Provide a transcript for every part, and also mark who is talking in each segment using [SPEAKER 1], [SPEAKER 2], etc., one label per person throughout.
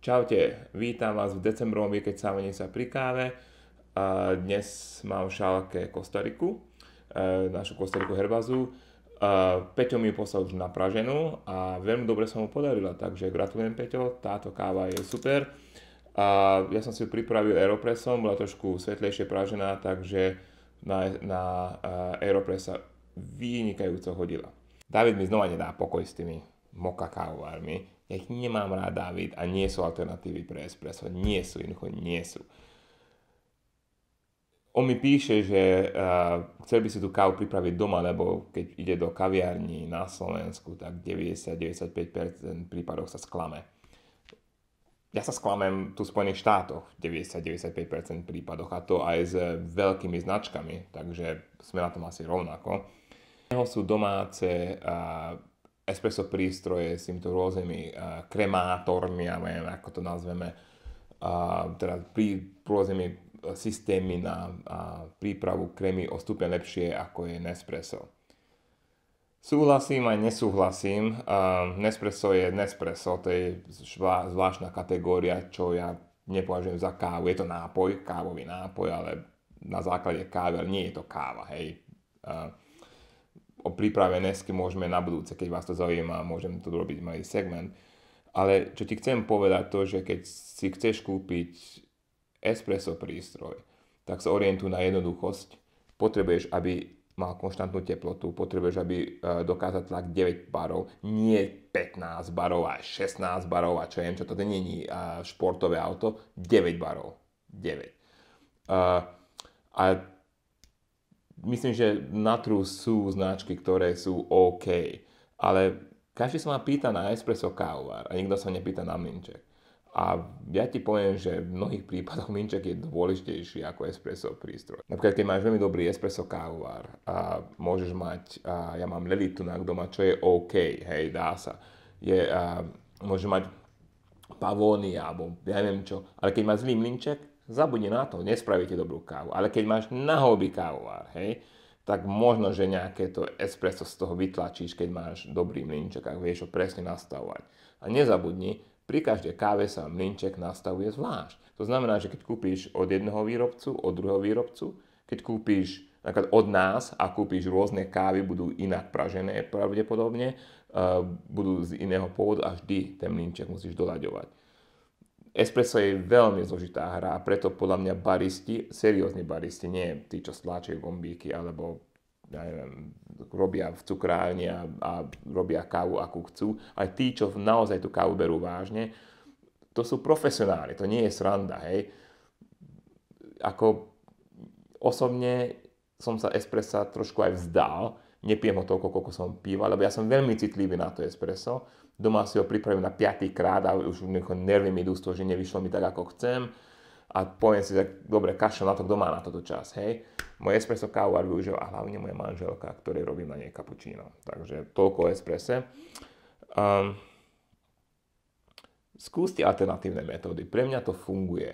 [SPEAKER 1] Čaute, vítam vás v decembrovom vykecávaní sa pri káve. dnes mám v šálke Kostariku, e, našu Kostariku Herbazu. E, Peťo mi ju poslal už na Praženu a veľmi dobre som mu podarila, takže gratulujem Peťo, táto káva je super. ja som si ju pripravil Aeropressom, bola trošku svetlejšie pražená, takže na, na e, Aeropressa vynikajúco hodila. David mi znova nedá pokoj s tými moka kávovármi ja ich nemám rád, David, a nie sú alternatívy pre espresso. Nie sú, jednoducho nie sú. On mi píše, že uh, chcel by si tú kávu pripraviť doma, lebo keď ide do kaviarní na Slovensku, tak 90-95% prípadov sa sklame. Ja sa sklamem tu v Spojených štátoch v 90-95% prípadoch a to aj s veľkými značkami, takže sme na tom asi rovnako. Jeho sú domáce uh, espresso prístroje s týmto rôznymi uh, kremátormi, ja neviem, ako to nazveme, uh, teda prí, rôznymi systémy na uh, prípravu krémy o stupne lepšie ako je Nespresso. Súhlasím aj nesúhlasím. Uh, Nespresso je Nespresso, to je zvlá, zvláštna kategória, čo ja nepovažujem za kávu. Je to nápoj, kávový nápoj, ale na základe kávy, ale nie je to káva. Hej. Uh, o príprave NSK e môžeme na budúce, keď vás to zaujíma, môžem tu robiť malý segment. Ale čo ti chcem povedať to, že keď si chceš kúpiť espresso prístroj, tak sa orientuj na jednoduchosť. Potrebuješ, aby mal konštantnú teplotu, potrebuješ, aby eh, dokázal tlak 9 barov, nie 15 barov a 16 barov a čo viem, čo to není eh, športové auto, 9 barov, 9. Eh, a myslím, že na trhu sú značky, ktoré sú OK, ale každý sa ma pýta na espresso kávovar a nikto sa nepýta na minček. A ja ti poviem, že v mnohých prípadoch minček je dôležitejší ako espresso prístroj. Napríklad, keď máš veľmi dobrý espresso kávovar a môžeš mať, a ja mám na doma, čo je OK, hej, dá sa. Je, a, môžeš mať pavóny alebo ja neviem čo, ale keď máš zlý Minček zabudni na to, nespravíte dobrú kávu. Ale keď máš na hobby kávovár, hej, tak možno, že nejaké to espresso z toho vytlačíš, keď máš dobrý mlinček, ak vieš ho presne nastavovať. A nezabudni, pri každej káve sa mlinček nastavuje zvlášť. To znamená, že keď kúpíš od jedného výrobcu, od druhého výrobcu, keď kúpíš napríklad od nás a kúpíš rôzne kávy, budú inak pražené pravdepodobne, eh, budú z iného pôvodu a vždy ten mlinček musíš doľaďovať. Espresso je veľmi zložitá hra a preto podľa mňa baristi, seriózni baristi, nie tí, čo stláčajú gombíky alebo ja neviem, robia v cukrárni a, a robia kávu akú chcú, aj tí, čo naozaj tú kávu berú vážne, to sú profesionáli, to nie je sranda, hej. Ako osobne som sa espressa trošku aj vzdal, nepijem ho toľko, koľko som píval. lebo ja som veľmi citlivý na to espresso. Doma si ho pripravím na 5 krát a už nervy mi idú z toho, že nevyšlo mi tak, ako chcem. A poviem si, že dobre, kašľam na to, kto má na toto čas, hej. Moje espresso kávu a využil a hlavne moja manželka, ktorej robím na nej kapučíno. Takže toľko o espresse. Um, skúste alternatívne metódy. Pre mňa to funguje.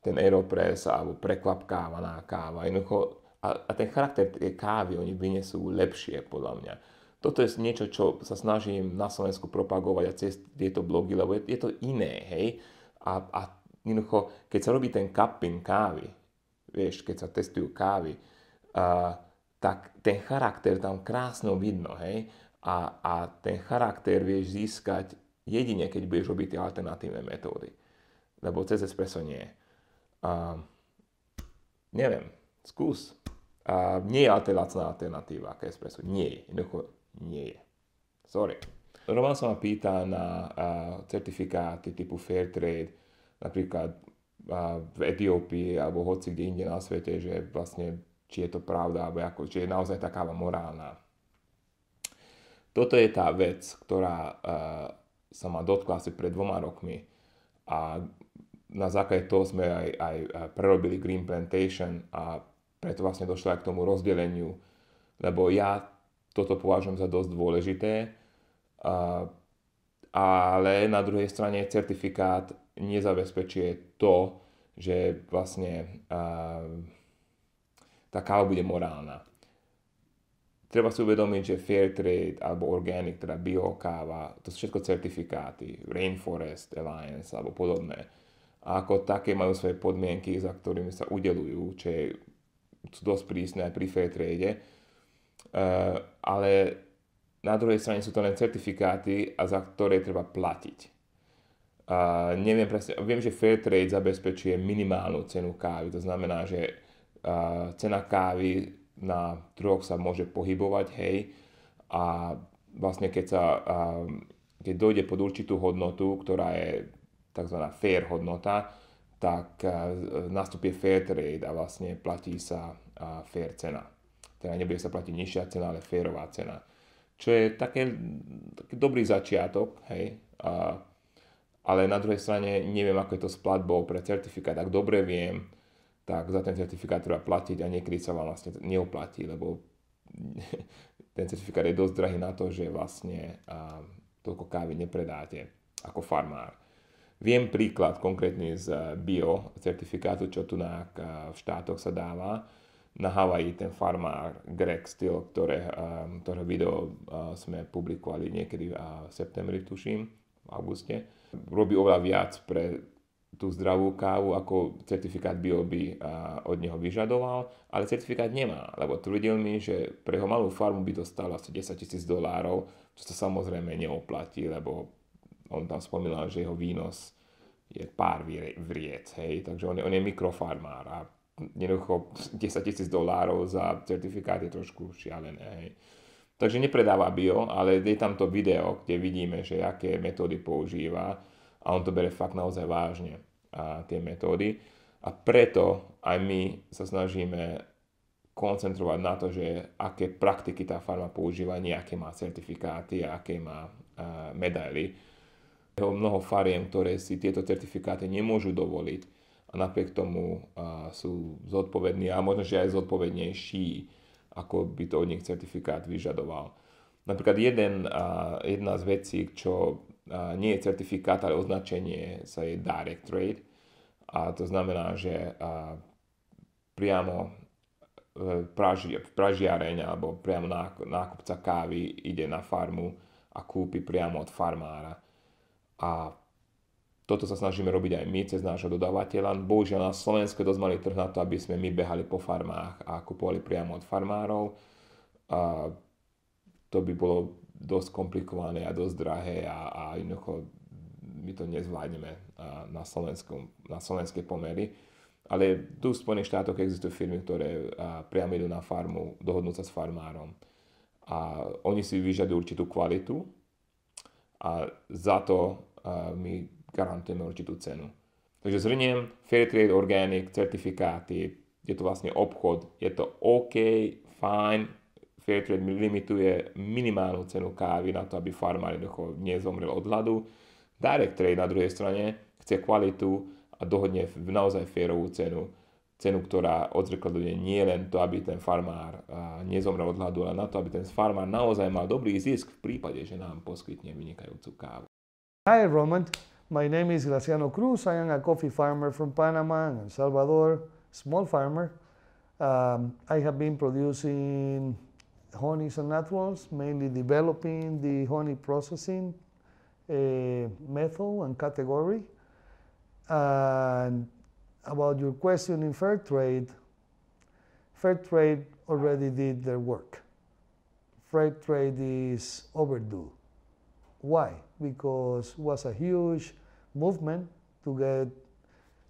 [SPEAKER 1] Ten Aeropress alebo prekvapkávaná káva. Jednoducho a, a ten charakter tej kávy oni vyniesú lepšie podľa mňa. Toto je niečo, čo sa snažím na Slovensku propagovať a cez tieto blogy, lebo je, je to iné, hej. A, a jednoducho, keď sa robí ten cupping kávy, vieš, keď sa testujú kávy, uh, tak ten charakter tam krásno vidno, hej. A, a ten charakter vieš získať jedine, keď budeš robiť tie alternatívne metódy. Lebo cez espresso nie. Uh, neviem, Skús. A nie je ale lacná alternatíva k espresso. Nie je. Jednoducho nie je. Sorry. Roman sa ma pýta na certifikáty typu Fairtrade, napríklad v Etiópii alebo hoci kde inde na svete, že vlastne či je to pravda, alebo ako, či je naozaj taká morálna. Toto je tá vec, ktorá sa ma dotkla asi pred dvoma rokmi a na základe toho sme aj, aj, prerobili Green Plantation a preto vlastne došlo aj k tomu rozdeleniu, lebo ja toto považujem za dosť dôležité, a, ale na druhej strane certifikát nezabezpečuje to, že vlastne a, tá káva bude morálna. Treba si uvedomiť, že fair trade alebo organic, teda bio káva, to sú všetko certifikáty, Rainforest Alliance alebo podobné a ako také majú svoje podmienky, za ktorými sa udelujú, čo je dosť prísne aj pri fair trade. E, ale na druhej strane sú to len certifikáty, a za ktoré treba platiť. E, neviem presne, viem, že fair trade zabezpečuje minimálnu cenu kávy, to znamená, že e, cena kávy na trhoch sa môže pohybovať, hej, a vlastne keď sa, keď dojde pod určitú hodnotu, ktorá je tzv. fair hodnota, tak eh, nastupuje fair trade a vlastne platí sa eh, fair cena. Teda nebude sa platiť nižšia cena, ale fairová cena. Čo je také, taký dobrý začiatok, hej. A, ale na druhej strane neviem, ako je to s platbou pre certifikát. Ak dobre viem, tak za ten certifikát treba platiť a niekedy sa vám vlastne neoplatí, lebo ten certifikát je dosť drahý na to, že vlastne a, eh, toľko kávy nepredáte ako farmár. Viem príklad konkrétne z eh, bio certifikátu, čo tu na, eh, v štátoch sa dáva. Na Havaji ten farmár Greg Steel, ktoré, ehm, ktorého video eh, sme publikovali niekedy v septembri, tuším, v auguste, robí oveľa viac pre tú zdravú kávu, ako certifikát bio by od neho vyžadoval, ale certifikát nemá, lebo tvrdil mi, že pre jeho malú farmu by to stalo asi 10 tisíc dolárov, čo sa samozrejme neoplatí, lebo on tam spomínal, že jeho výnos je pár vriec, hej, takže on je, on je mikrofarmár a jednoducho 10 tisíc dolárov za certifikát je trošku šialené, hej. Takže nepredáva bio, ale je tam to video, kde vidíme, že aké metódy používa a on to bere fakt naozaj vážne, a tie metódy. A preto aj my sa snažíme koncentrovať na to, že aké praktiky tá farma používa, nie aké má certifikáty aké má uh, medaily o mnoho fariem, ktoré si tieto certifikáty nemôžu dovoliť a napriek tomu a, sú zodpovední a možno, že aj zodpovednejší, ako by to od nich certifikát vyžadoval. Napríklad jeden, a, jedna z vecí, čo a, nie je certifikát, ale označenie, sa je direct trade a to znamená, že a, priamo v e, pražiareň alebo priamo nákupca kávy ide na farmu a kúpi priamo od farmára a toto sa snažíme robiť aj my cez nášho dodávateľa. Bohužiaľ na Slovensku je dosť malý trh na to, aby sme my behali po farmách a kupovali priamo od farmárov. A to by bolo dosť komplikované a dosť drahé a, a jednoducho my to nezvládneme na, Slovensku, na slovenské pomery. Ale tu v Spojených štátoch existujú firmy, ktoré priamo idú na farmu, dohodnú sa s farmárom. A oni si vyžadujú určitú kvalitu a za to a my garantujeme určitú cenu. Takže zhrniem, fair trade organic, certifikáty, je to vlastne obchod, je to OK, fajn, fair trade limituje minimálnu cenu kávy na to, aby farmár jednoducho nezomrel od hladu. Direct trade na druhej strane chce kvalitu a dohodne naozaj férovú cenu, cenu, ktorá odzrkladuje nie len to, aby ten farmár nezomrel od hladu, ale na to, aby ten farmár naozaj mal dobrý zisk v prípade, že nám poskytne vynikajúcu kávu.
[SPEAKER 2] Hi, Roman. My name is Graciano Cruz. I am a coffee farmer from Panama and El Salvador, small farmer. Um, I have been producing honeys and naturals, mainly developing the honey processing uh, method and category. And about your question in fair trade, fair trade already did their work. Fair trade is overdue. Why? Because it was a huge movement to get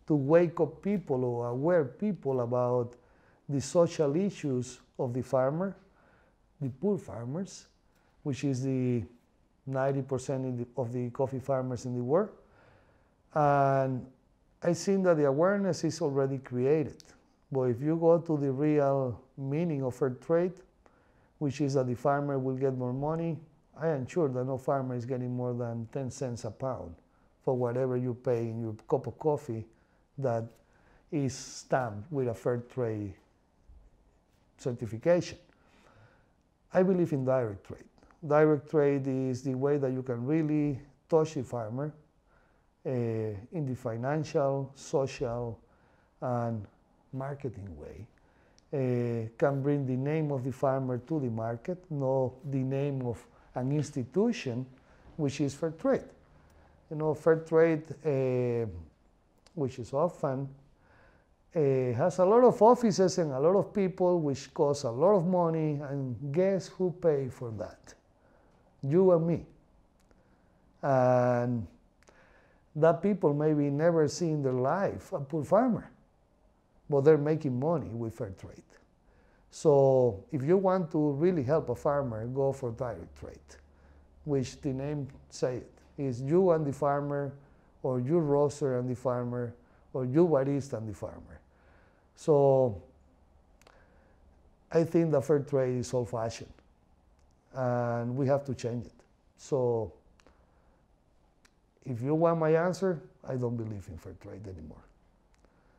[SPEAKER 2] to wake up people or aware people about the social issues of the farmer, the poor farmers, which is the 90% of the coffee farmers in the world. And I seen that the awareness is already created. But if you go to the real meaning of fair trade, which is that the farmer will get more money, I ensure that no farmer is getting more than 10 cents a pound for whatever you pay in your cup of coffee that is stamped with a fair trade certification. I believe in direct trade. Direct trade is the way that you can really touch the farmer uh, in the financial, social, and marketing way. Uh, can bring the name of the farmer to the market, not the name of an institution which is fair trade. You know, fair trade, uh, which is often uh, has a lot of offices and a lot of people, which costs a lot of money. And guess who pay for that? You and me. And that people maybe never see in their life a poor farmer, but they're making money with fair trade. So if you want to really help a farmer, go for direct trade, which the name says is you and the farmer, or you roaster and the farmer, or you barista and the farmer. So I think the fair trade is old fashioned and we have to change it. So if you want my answer, I don't believe in fair trade anymore.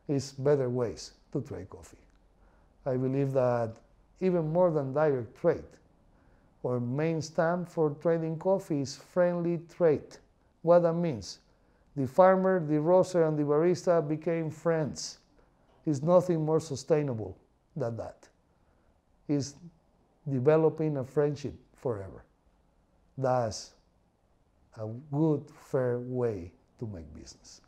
[SPEAKER 2] It's better ways to trade coffee. I believe that even more than direct trade, or main stamp for trading coffee is friendly trade. What that means? The farmer, the roaster, and the barista became friends. It's nothing more sustainable than that. It's developing a friendship forever. That's a good, fair way to make business.